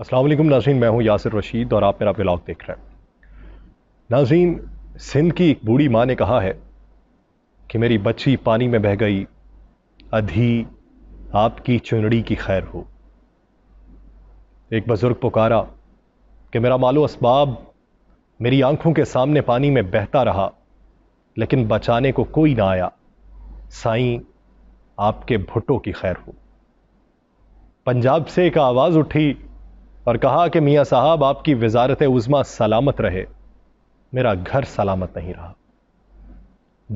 असलम नाजीन मैं हूँ यासिर रशीद और आप मेरा ब्लॉग देख रहे हैं नाजीन सिंध की एक बूढ़ी माँ ने कहा है कि मेरी बच्ची पानी में बह गई अधी आपकी चुनड़ी की खैर हो एक बुज़ुर्ग पुकारा कि मेरा मालो इसबाब मेरी आंखों के सामने पानी में बहता रहा लेकिन बचाने को कोई ना आया साई आपके भुट्टो की खैर हो पंजाब से एक आवाज़ उठी और कहा कि मियाँ साहब आपकी वजारत उज़मा सलामत रहे मेरा घर सलामत नहीं रहा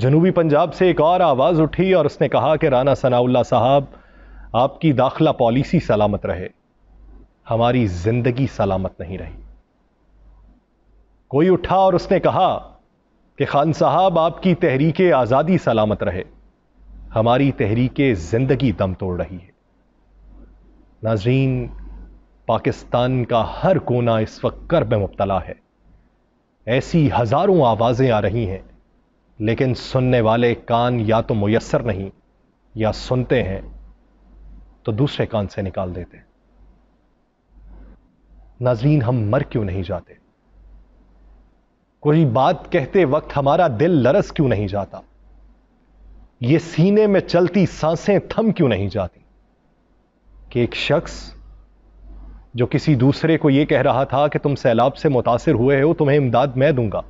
जनूबी पंजाब से एक और आवाज़ उठी और उसने कहा कि राना सनाउल्ला साहब आपकी दाखिला पॉलिसी सलामत रहे हमारी ज़िंदगी सलामत नहीं रही कोई उठा और उसने कहा कि खान साहब आपकी तहरीक आज़ादी सलामत रहे हमारी तहरीक ज़िंदगी दम तोड़ रही है नाजरीन पाकिस्तान का हर कोना इस वक्त कर में मुबतला है ऐसी हज़ारों आवाज़ें आ रही हैं लेकिन सुनने वाले कान या तो मैसर नहीं या सुनते हैं तो दूसरे कान से निकाल देते नाजरीन हम मर क्यों नहीं जाते कोई बात कहते वक्त हमारा दिल लरस क्यों नहीं जाता ये सीने में चलती सांसें थम क्यों नहीं जाती कि एक शख्स जो किसी दूसरे को ये कह रहा था कि तुम सैलाब से मुतासर हुए हो तुम्हें इमदाद मैं दूंगा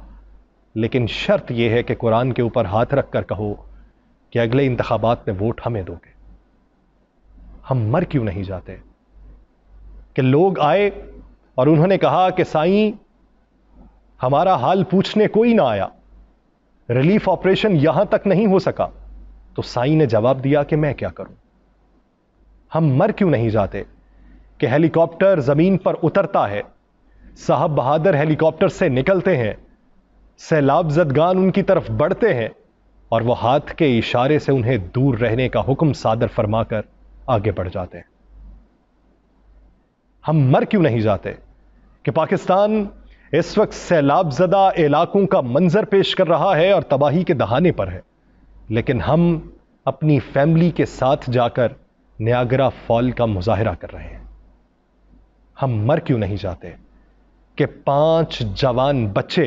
लेकिन शर्त यह है कि कुरान के ऊपर हाथ रख कर कहो कि अगले इंतबात में वोट हमें दोगे हम मर क्यों नहीं जाते कि लोग आए और उन्होंने कहा कि साईं हमारा हाल पूछने कोई ना आया रिलीफ ऑपरेशन यहां तक नहीं हो सका तो साईं ने जवाब दिया कि मैं क्या करूं हम मर क्यों नहीं जाते कि हेलीकॉप्टर ज़मीन पर उतरता है साहब बहादुर हेलीकॉप्टर से निकलते हैं सैलाब जदगान उनकी तरफ बढ़ते हैं और वह हाथ के इशारे से उन्हें दूर रहने का हुक्म सादर फरमाकर आगे बढ़ जाते हैं हम मर क्यों नहीं जाते कि पाकिस्तान इस वक्त सैलाब ज़दा इलाकों का मंजर पेश कर रहा है और तबाही के दहाने पर है लेकिन हम अपनी फैमिली के साथ जाकर न्यागरा फॉल का मुजाहरा कर रहे हैं हम मर क्यों नहीं जाते कि पांच जवान बच्चे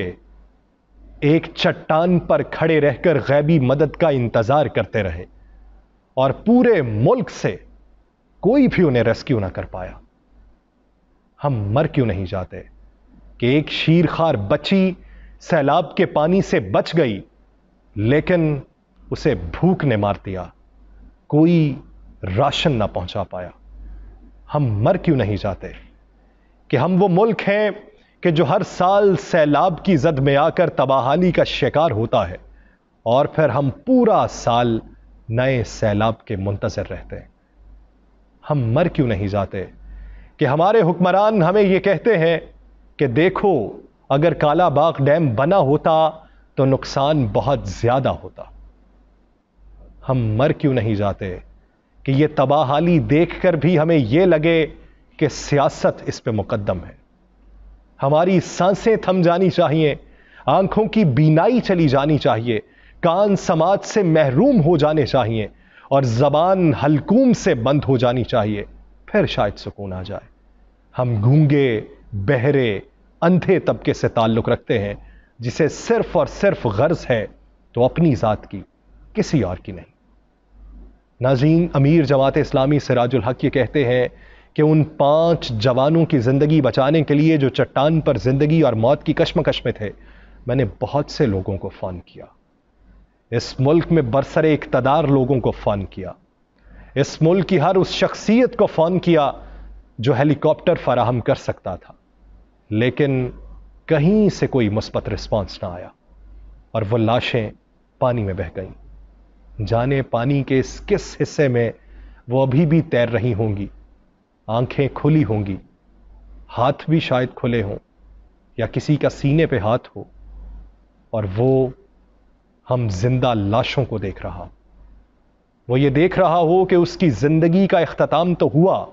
एक चट्टान पर खड़े रहकर गैबी मदद का इंतजार करते रहे और पूरे मुल्क से कोई भी उन्हें रेस्क्यू ना कर पाया हम मर क्यों नहीं जाते कि एक शीरखार बच्ची सैलाब के पानी से बच गई लेकिन उसे भूख ने मार दिया कोई राशन ना पहुंचा पाया हम मर क्यों नहीं जाते कि हम वो मुल्क हैं कि जो हर साल सैलाब की जद में आकर तबाहाली का शिकार होता है और फिर हम पूरा साल नए सैलाब के मुंतजर रहते हैं हम मर क्यों नहीं जाते कि हमारे हुक्मरान हमें ये कहते हैं कि देखो अगर काला बाग डैम बना होता तो नुकसान बहुत ज़्यादा होता हम मर क्यों नहीं जाते कि ये तबाहाली देखकर भी हमें ये लगे कि सियासत इस पे मुकदम है हमारी सांसें थम जानी चाहिए आंखों की बीनाई चली जानी चाहिए कान समाज से महरूम हो जाने चाहिए और जबान हलकूम से बंद हो जानी चाहिए फिर शायद सुकून आ जाए हम गूंगे बहरे अंधे तबके से ताल्लुक रखते हैं जिसे सिर्फ और सिर्फ गर्ज है तो अपनी ज़ात की किसी और की नहीं नाजीन अमीर जमात इस्लामी सिराजुल हक ये कहते हैं कि उन पांच जवानों की ज़िंदगी बचाने के लिए जो चट्टान पर ज़िंदगी और मौत की कश्मकश में थे मैंने बहुत से लोगों को फ़ोन किया इस मुल्क में बरसर इकतदार लोगों को फ़ोन किया इस मुल्क की हर उस शख्सियत को फ़ोन किया जो हेलीकॉप्टर फराहम कर सकता था लेकिन कहीं से कोई मुस्बत रिस्पॉन्स ना आया और वो लाशें पानी में बह गईं जाने पानी के इस किस हिस्से में वो अभी भी तैर रही होंगी आंखें खुली होंगी हाथ भी शायद खुले हों या किसी का सीने पे हाथ हो और वो हम जिंदा लाशों को देख रहा वो ये देख रहा हो कि उसकी ज़िंदगी का अख्ताम तो हुआ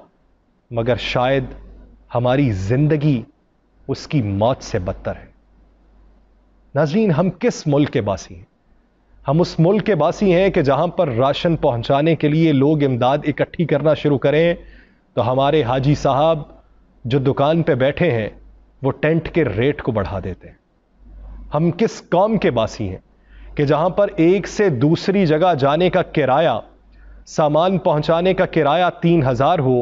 मगर शायद हमारी ज़िंदगी उसकी मौत से बदतर है नाजीन हम किस मुल्क के बासी हैं हम उस मुल्क के बासी हैं कि जहां पर राशन पहुंचाने के लिए लोग इमदाद इकट्ठी करना शुरू करें तो हमारे हाजी साहब जो दुकान पे बैठे हैं वो टेंट के रेट को बढ़ा देते हैं हम किस कौम के बासी हैं कि जहां पर एक से दूसरी जगह जाने का किराया सामान पहुंचाने का किराया तीन हज़ार हो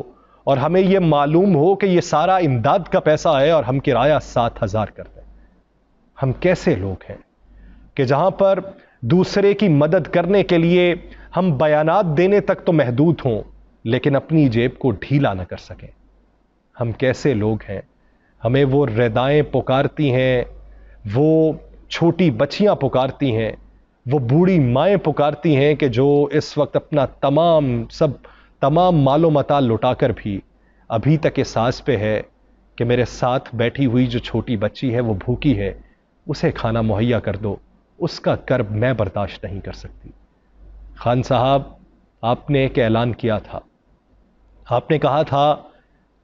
और हमें यह मालूम हो कि यह सारा इमदाद का पैसा है और हम किराया सात हज़ार करते हैं हम कैसे लोग हैं कि जहां पर दूसरे की मदद करने के लिए हम बयानात देने तक तो महदूद हों लेकिन अपनी जेब को ढीला न कर सकें हम कैसे लोग हैं हमें वो रदाएँ पुकारती हैं वो छोटी बच्चियाँ पुकारती हैं वो बूढ़ी माएँ पुकारती हैं कि जो इस वक्त अपना तमाम सब तमाम मालो लुटा लुटाकर भी अभी तक इस सास पे है कि मेरे साथ बैठी हुई जो छोटी बच्ची है वो भूखी है उसे खाना मुहैया कर दो उसका कर्ब मैं बर्दाश्त नहीं कर सकती खान साहब आपने एक ऐलान किया था आपने कहा था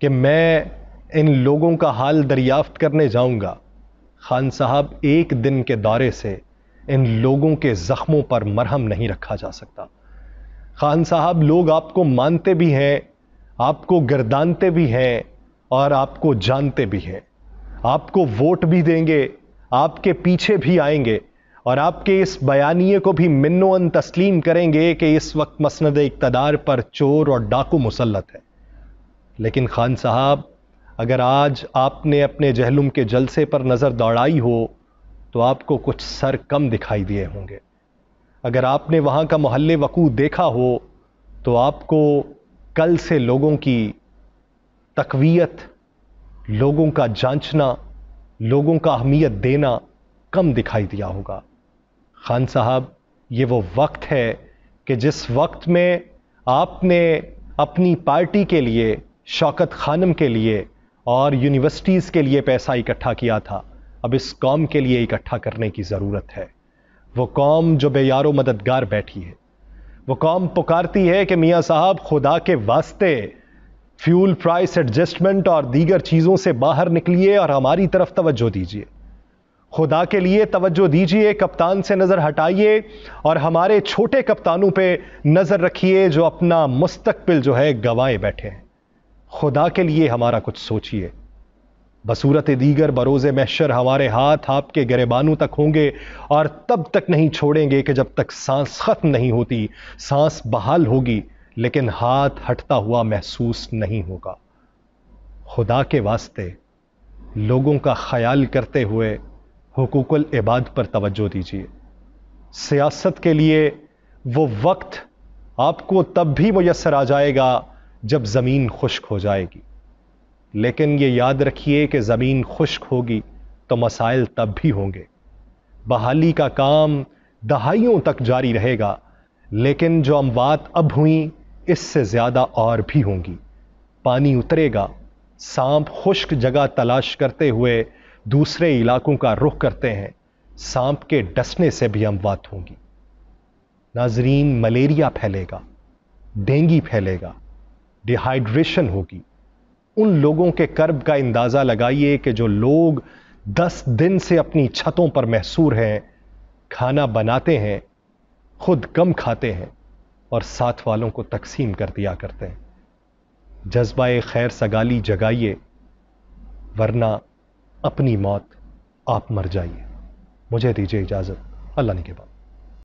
कि मैं इन लोगों का हाल दरियाफ्त करने जाऊंगा खान साहब एक दिन के दौरे से इन लोगों के ज़ख्मों पर मरहम नहीं रखा जा सकता खान साहब लोग आपको मानते भी हैं आपको गर्दानते भी हैं और आपको जानते भी हैं आपको वोट भी देंगे आपके पीछे भी आएंगे और आपके इस बयानिए को भी मिन्नोन तस्लीम करेंगे कि इस वक्त मसंद इकतदार पर चोर और डाकू मुसलत है लेकिन खान साहब अगर आज आपने अपने जहलुम के जलसे पर नज़र दौड़ाई हो तो आपको कुछ सर कम दिखाई दिए होंगे अगर आपने वहाँ का मोहल्ल वकू देखा हो तो आपको कल से लोगों की तकवीत लोगों का जांचना लोगों का अहमियत देना कम दिखाई दिया होगा खान साहब ये वो वक्त है कि जिस वक्त में आपने अपनी पार्टी के लिए शौकत खानम के लिए और यूनिवर्सिटीज़ के लिए पैसा इकट्ठा किया था अब इस कौम के लिए इकट्ठा करने की ज़रूरत है वो कौम जो बेयारो मददगार बैठी है वो कौम पुकारती है कि मियाँ साहब खुदा के वास्ते फ्यूल प्राइस एडजस्टमेंट और दीगर चीज़ों से बाहर निकलिए और हमारी तरफ तवज्जो दीजिए खुदा के लिए तवज्जो दीजिए कप्तान से नज़र हटाइए और हमारे छोटे कप्तानों पे नज़र रखिए जो अपना मुस्तकबिल जो है गंवाए बैठे हैं खुदा के लिए हमारा कुछ सोचिए बसूरत दीगर बरोज़ मैशर हमारे हाथ आपके गरेबानों तक होंगे और तब तक नहीं छोड़ेंगे कि जब तक सांस ख़त्म नहीं होती सांस बहाल होगी लेकिन हाथ हटता हुआ महसूस नहीं होगा खुदा के वास्ते लोगों का ख्याल करते हुए हकूक़ल इबाद पर तवज्जो दीजिए सियासत के लिए वो वक्त आपको तब भी मैसर आ जाएगा जब ज़मीन खुश्क हो जाएगी लेकिन ये याद रखिए कि ज़मीन खुश्क होगी तो मसाइल तब भी होंगे बहाली का काम दहाइयों तक जारी रहेगा लेकिन जो अमवात अब हुई इससे ज़्यादा और भी होंगी पानी उतरेगा सांप खुश्क जगह तलाश करते हुए दूसरे इलाकों का रुख करते हैं सांप के डसने से भी अमवात होंगी नाजरीन मलेरिया फैलेगा डेंगी फैलेगा डिहाइड्रेशन होगी उन लोगों के कर्ब का अंदाज़ा लगाइए कि जो लोग दस दिन से अपनी छतों पर महसूर हैं खाना बनाते हैं खुद कम खाते हैं और साथ वालों को तकसीम कर दिया करते हैं जज्बा खैर सगाली जगाइए वरना अपनी मौत आप मर जाइए मुझे दीजिए इजाज़त अल्लाह ने के बाद